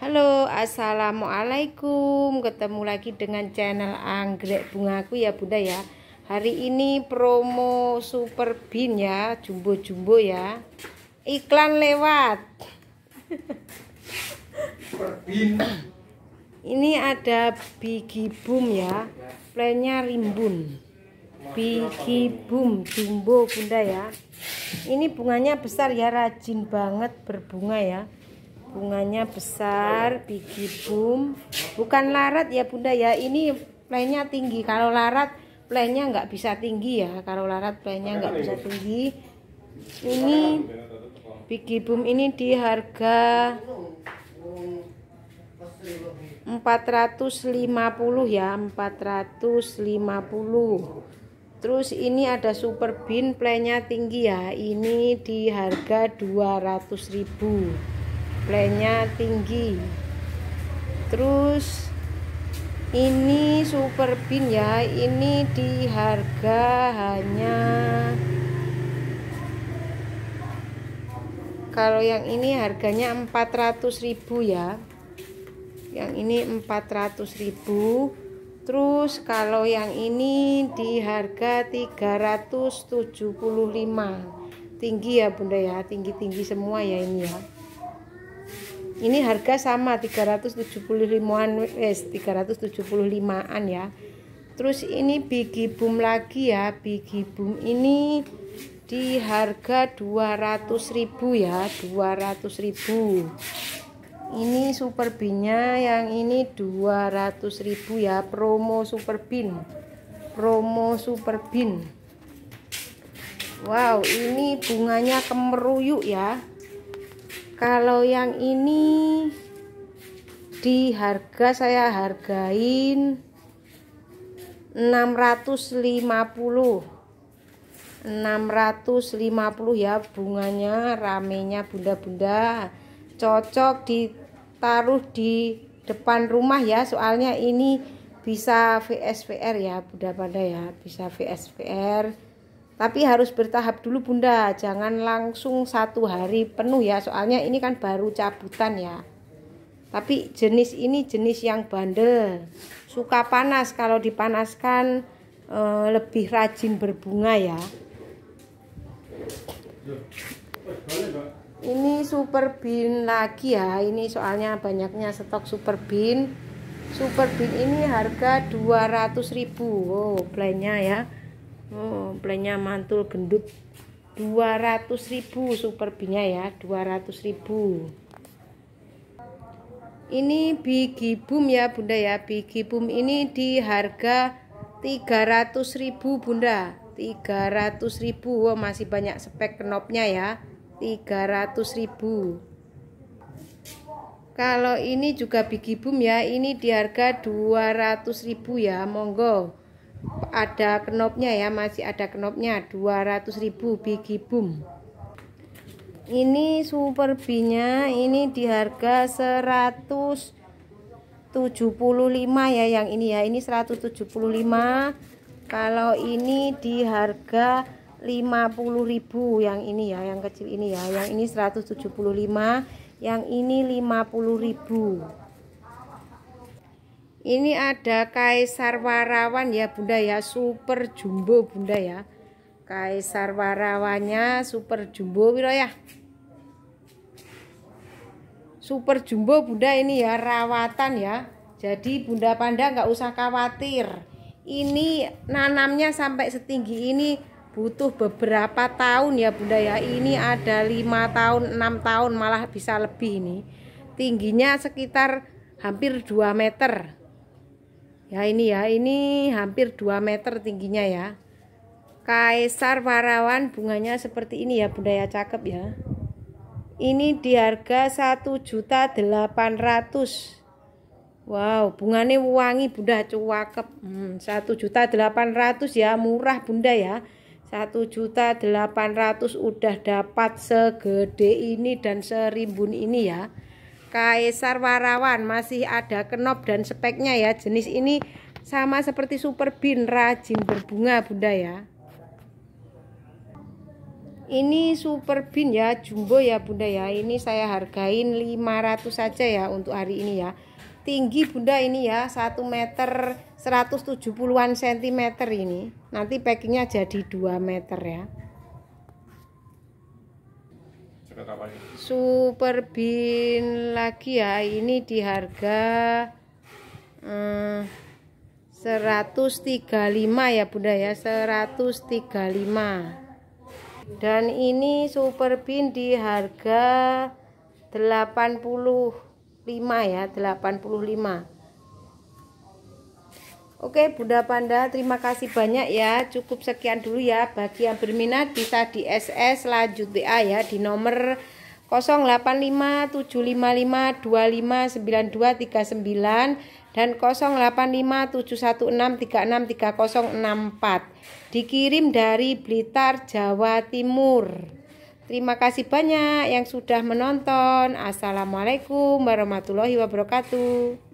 Halo, Assalamualaikum Ketemu lagi dengan channel Anggrek Bungaku ya Bunda ya Hari ini promo Super bin ya Jumbo-jumbo ya Iklan lewat Ini ada biji Boom ya Plannya rimbun biji Boom Jumbo Bunda ya Ini bunganya besar ya Rajin banget berbunga ya bunganya besar biji boom bukan larat ya bunda ya ini plannya tinggi kalau larat plannya nggak bisa tinggi ya kalau larat plannya nggak bisa tinggi ini biji boom ini di harga 450 ya 450 terus ini ada super bin plannya tinggi ya ini di harga 200 ribu suplainya tinggi terus ini super bin ya ini di harga hanya kalau yang ini harganya 400.000 ya yang ini 400.000 terus kalau yang ini di harga 375 tinggi ya bunda ya tinggi-tinggi semua ya ini ya ini harga sama 375-an wes 375-an ya terus ini Biggie Boom lagi ya Biggie Boom ini di harga 200.000 ya 200.000 ini Super binnya yang ini 200.000 ya promo Super bin promo Super bin Wow ini bunganya kemeruyuk ya kalau yang ini di harga saya hargain 650 650 ya bunganya ramenya bunda-bunda cocok ditaruh di depan rumah ya soalnya ini bisa VSVR ya bunda-bunda ya bisa VSVR tapi harus bertahap dulu Bunda, jangan langsung satu hari penuh ya, soalnya ini kan baru cabutan ya. Tapi jenis ini jenis yang bandel, suka panas kalau dipanaskan eh, lebih rajin berbunga ya. Ini super bean lagi ya, ini soalnya banyaknya stok super bean. Super bean ini harga 200.000. Oh, blendnya ya oh plannya mantul gendut 200 ribu super binya ya 200 ribu ini Bigi Boom ya Bunda ya Bigi Boom ini di harga 300 ribu Bunda 300 ribu oh, masih banyak spek knopnya ya 300 ribu kalau ini juga Biggie Boom ya ini di harga 200 ribu ya monggo ada knopnya ya masih ada knopnya 200.000 bigi boom ini super binya ini di harga 175 ya yang ini ya ini 175 kalau ini di harga 50.000 yang ini ya yang kecil ini ya yang ini 175 yang ini 50.000 ini ada Kaisar Warawan ya Bunda ya, super jumbo Bunda ya. Kaisar Warawannya super jumbo Wiro ya? Super jumbo Bunda ini ya rawatan ya. Jadi Bunda Panda nggak usah khawatir. Ini nanamnya sampai setinggi ini butuh beberapa tahun ya Bunda ya. Ini ada lima tahun, enam tahun malah bisa lebih ini. Tingginya sekitar hampir 2 meter ya ini ya ini hampir 2 meter tingginya ya kaisar Warawan bunganya seperti ini ya bunda ya cakep ya ini di harga 1.800 wow bunganya wangi bunda cuakep hmm, 1.800 ya murah bunda ya 1.800 udah dapat segede ini dan serimbun ini ya Kaisar Warawan masih ada kenop dan speknya ya jenis ini sama seperti super bin rajin berbunga bunda ya ini super bin ya jumbo ya bunda ya ini saya hargain 500 saja ya untuk hari ini ya tinggi bunda ini ya 1 meter 170an cm ini nanti packingnya jadi 2 meter ya berapa ini? Super Bin lagi ya, ini di harga hmm, eh, 135 ya Bunda ya, 135. Dan ini Super Bin di harga 85 ya, 85. Oke Bunda Panda terima kasih banyak ya cukup sekian dulu ya bagi yang berminat bisa di SS lanjut WA ya di nomor 085755259239 dan 085716363064 dikirim dari Blitar Jawa Timur. Terima kasih banyak yang sudah menonton. Assalamualaikum warahmatullahi wabarakatuh.